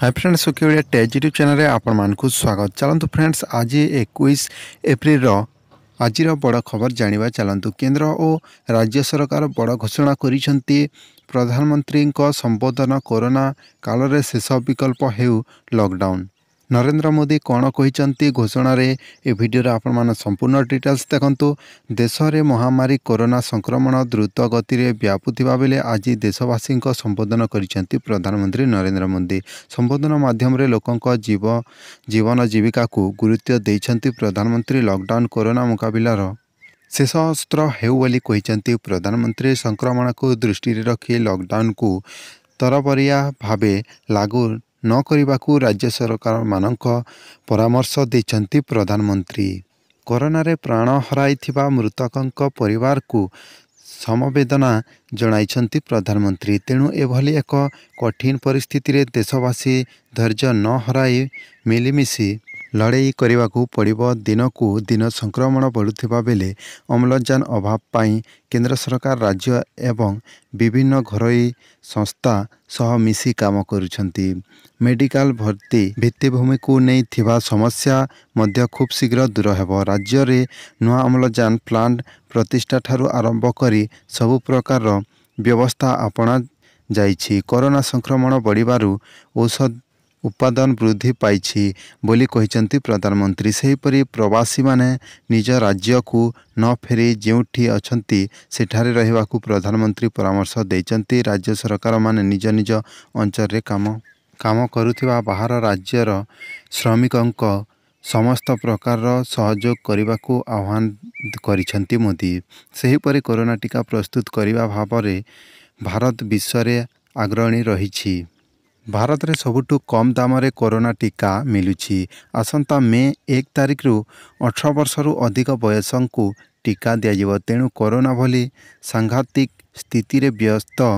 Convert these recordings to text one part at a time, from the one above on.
high friends okay Odia ଟେଜ୍ YouTube ଚ୍ୟାନେଲ୍ରେ ଆପଣମାନଙ୍କୁ ସ୍ୱାଗତ ଚାଲନ୍ତୁ ଫ୍ରେଣ୍ଡସ୍ ଆଜି ଏକୋଇଶ ଏପ୍ରିଲର ଆଜିର ବଡ଼ ଖବର ଜାଣିବା ଚାଲନ୍ତୁ କେନ୍ଦ୍ର ଓ ରାଜ୍ୟ ସରକାର ବଡ଼ ଘୋଷଣା କରିଛନ୍ତି ପ୍ରଧାନମନ୍ତ୍ରୀଙ୍କ ସମ୍ବୋଧନ କରୋନା କାଳରେ ଶେଷ ବିକଳ୍ପ ହେଉ ଲକ୍ଡାଉନ୍ ନରେନ୍ଦ୍ର ମୋଦି କ'ଣ କହିଛନ୍ତି ଘୋଷଣାରେ ଏ ଭିଡ଼ିଓରେ ଆପଣମାନେ ସମ୍ପୂର୍ଣ୍ଣ ଡିଟେଲ୍ସ ଦେଖନ୍ତୁ ଦେଶରେ ମହାମାରୀ କରୋନା ସଂକ୍ରମଣ ଦ୍ରୁତ ଗତିରେ ବ୍ୟାପୁଥିବା ବେଳେ ଆଜି ଦେଶବାସୀଙ୍କ ସମ୍ବୋଧନ କରିଛନ୍ତି ପ୍ରଧାନମନ୍ତ୍ରୀ ନରେନ୍ଦ୍ର ମୋଦି ସମ୍ବୋଧନ ମାଧ୍ୟମରେ ଲୋକଙ୍କ ଜୀବ ଜୀବନ ଜୀବିକାକୁ ଗୁରୁତ୍ୱ ଦେଇଛନ୍ତି ପ୍ରଧାନମନ୍ତ୍ରୀ ଲକ୍ଡାଉନ୍ କରୋନା ମୁକାବିଲାର ଶେଷ ଅସ୍ତ୍ର ହେଉ ବୋଲି କହିଛନ୍ତି ପ୍ରଧାନମନ୍ତ୍ରୀ ସଂକ୍ରମଣକୁ ଦୃଷ୍ଟିରେ ରଖି ଲକ୍ଡାଉନ୍କୁ ତରବରିଆ ଭାବେ ଲାଗୁ ନ କରିବାକୁ ରାଜ୍ୟ ସରକାରମାନଙ୍କ ପରାମର୍ଶ ଦେଇଛନ୍ତି ପ୍ରଧାନମନ୍ତ୍ରୀ କରୋନାରେ ପ୍ରାଣ ହରାଇଥିବା ମୃତକଙ୍କ ପରିବାରକୁ ସମବେଦନା ଜଣାଇଛନ୍ତି ପ୍ରଧାନମନ୍ତ୍ରୀ ତେଣୁ ଏଭଳି ଏକ କଠିନ ପରିସ୍ଥିତିରେ ଦେଶବାସୀ ଧୈର୍ଯ୍ୟ ନ ହରାଇ ମିଳିମିଶି ଲଢ଼େଇ କରିବାକୁ ପଡ଼ିବ ଦିନକୁ ଦିନ ସଂକ୍ରମଣ ବଢ଼ୁଥିବା ବେଳେ ଅମ୍ଳଜାନ ଅଭାବ ପାଇଁ କେନ୍ଦ୍ର ସରକାର ରାଜ୍ୟ ଏବଂ ବିଭିନ୍ନ ଘରୋଇ ସଂସ୍ଥା ସହ ମିଶି କାମ କରୁଛନ୍ତି ମେଡ଼ିକାଲ ଭର୍ତ୍ତି ଭିତ୍ତିଭୂମିକୁ ନେଇ ଥିବା ସମସ୍ୟା ମଧ୍ୟ ଖୁବ୍ ଶୀଘ୍ର ଦୂର ହେବ ରାଜ୍ୟରେ ନୂଆ ଅମ୍ଳଜାନ ପ୍ଲାଣ୍ଟ ପ୍ରତିଷ୍ଠା ଠାରୁ ଆରମ୍ଭ କରି ସବୁ ପ୍ରକାରର ବ୍ୟବସ୍ଥା ଆପଣା ଯାଇଛି କରୋନା ସଂକ୍ରମଣ ବଢ଼ିବାରୁ ଔଷଧ ଉତ୍ପାଦନ ବୃଦ୍ଧି ପାଇଛି ବୋଲି କହିଛନ୍ତି ପ୍ରଧାନମନ୍ତ୍ରୀ ସେହିପରି ପ୍ରବାସୀମାନେ ନିଜ ରାଜ୍ୟକୁ ନ ଫେରି ଯେଉଁଠି ଅଛନ୍ତି ସେଠାରେ ରହିବାକୁ ପ୍ରଧାନମନ୍ତ୍ରୀ ପରାମର୍ଶ ଦେଇଛନ୍ତି ରାଜ୍ୟ ସରକାରମାନେ ନିଜ ନିଜ ଅଞ୍ଚଳରେ କାମ କାମ କରୁଥିବା ବାହାର ରାଜ୍ୟର ଶ୍ରମିକଙ୍କ ସମସ୍ତ ପ୍ରକାରର ସହଯୋଗ କରିବାକୁ ଆହ୍ୱାନ କରିଛନ୍ତି ମୋଦି ସେହିପରି କରୋନା ଟୀକା ପ୍ରସ୍ତୁତ କରିବା ଭାବରେ ଭାରତ ବିଶ୍ୱରେ ଆଗ୍ରଣୀ ରହିଛି ଭାରତରେ ସବୁଠୁ କମ୍ ଦାମରେ କରୋନା ଟିକା ମିଳୁଛି ଆସନ୍ତା ମେ ଏକ ତାରିଖରୁ ଅଠର ବର୍ଷରୁ ଅଧିକ ବୟସଙ୍କୁ ଟିକା ଦିଆଯିବ ତେଣୁ କରୋନା ଭଳି ସାଂଘାତିକ ସ୍ଥିତିରେ ବ୍ୟସ୍ତ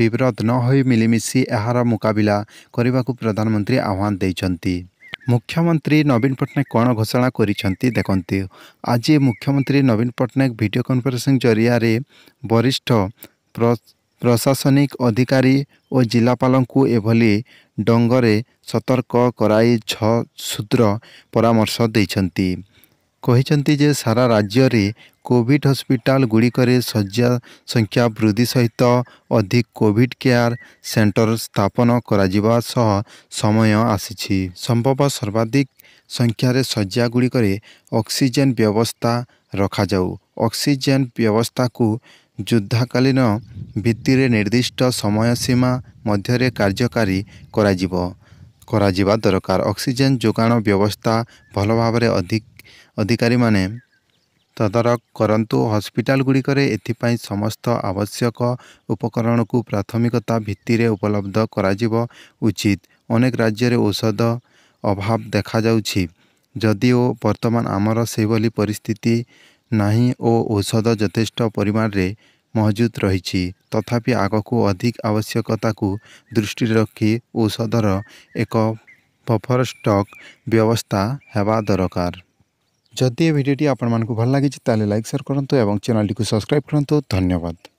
ବିବ୍ରତ ନ ହୋଇ ମିଳିମିଶି ଏହାର ମୁକାବିଲା କରିବାକୁ ପ୍ରଧାନମନ୍ତ୍ରୀ ଆହ୍ୱାନ ଦେଇଛନ୍ତି ମୁଖ୍ୟମନ୍ତ୍ରୀ ନବୀନ ପଟ୍ଟନାୟକ କ'ଣ ଘୋଷଣା କରିଛନ୍ତି ଦେଖନ୍ତି ଆଜି ମୁଖ୍ୟମନ୍ତ୍ରୀ ନବୀନ ପଟ୍ଟନାୟକ ଭିଡ଼ିଓ କନଫରେନ୍ସିଂ ଜରିଆରେ ବରିଷ୍ଠ ପ୍ର ପ୍ରଶାସନିକ ଅଧିକାରୀ ଓ ଜିଲ୍ଲାପାଳଙ୍କୁ ଏଭଳି ଡଙ୍ଗରେ ସତର୍କ କରାଇ ଛଅ ସୂତ୍ର ପରାମର୍ଶ ଦେଇଛନ୍ତି କହିଛନ୍ତି ଯେ ସାରା ରାଜ୍ୟରେ କୋଭିଡ଼ ହସ୍ପିଟାଲ ଗୁଡ଼ିକରେ ଶଯ୍ୟା ସଂଖ୍ୟା ବୃଦ୍ଧି ସହିତ ଅଧିକ କୋଭିଡ଼ କେୟାର ସେଣ୍ଟର ସ୍ଥାପନ କରାଯିବା ସହ ସମୟ ଆସିଛି ସମ୍ଭବ ସର୍ବାଧିକ ସଂଖ୍ୟାରେ ଶଯ୍ୟା ଗୁଡ଼ିକରେ ଅକ୍ସିଜେନ୍ ବ୍ୟବସ୍ଥା ରଖାଯାଉ ଅକ୍ସିଜେନ୍ ବ୍ୟବସ୍ଥାକୁ ଯୁଦ୍ଧକାଳୀନ ଭିତ୍ତିରେ ନିର୍ଦ୍ଦିଷ୍ଟ ସମୟ ସୀମା ମଧ୍ୟରେ କାର୍ଯ୍ୟକାରୀ କରାଯିବ କରାଯିବା ଦରକାର ଅକ୍ସିଜେନ୍ ଯୋଗାଣ ବ୍ୟବସ୍ଥା ଭଲ ଭାବରେ ଅଧିକ ଅଧିକାରୀମାନେ ତଦାରଖ କରନ୍ତୁ ହସ୍ପିଟାଲ ଗୁଡ଼ିକରେ ଏଥିପାଇଁ ସମସ୍ତ ଆବଶ୍ୟକ ଉପକରଣକୁ ପ୍ରାଥମିକତା ଭିତ୍ତିରେ ଉପଲବ୍ଧ କରାଯିବ ଉଚିତ ଅନେକ ରାଜ୍ୟରେ ଔଷଧ ଅଭାବ ଦେଖାଯାଉଛି ଯଦିଓ ବର୍ତ୍ତମାନ ଆମର ସେହିଭଳି ପରିସ୍ଥିତି ନାହିଁ ଓ ଔଷଧ ଯଥେଷ୍ଟ ପରିମାଣରେ ମହଜୁଦ ରହିଛି ତଥାପି ଆଗକୁ ଅଧିକ ଆବଶ୍ୟକତାକୁ ଦୃଷ୍ଟିରେ ରଖି ଔଷଧର ଏକ ବଫର ଷ୍ଟକ୍ ବ୍ୟବସ୍ଥା ହେବା ଦରକାର ଯଦି ଏ ଭିଡ଼ିଓଟି ଆପଣମାନଙ୍କୁ ଭଲ ଲାଗିଛି ତାହେଲେ ଲାଇକ୍ ସେୟାର କରନ୍ତୁ ଏବଂ ଚ୍ୟାନେଲଟିକୁ ସବସ୍କ୍ରାଇବ୍ କରନ୍ତୁ ଧନ୍ୟବାଦ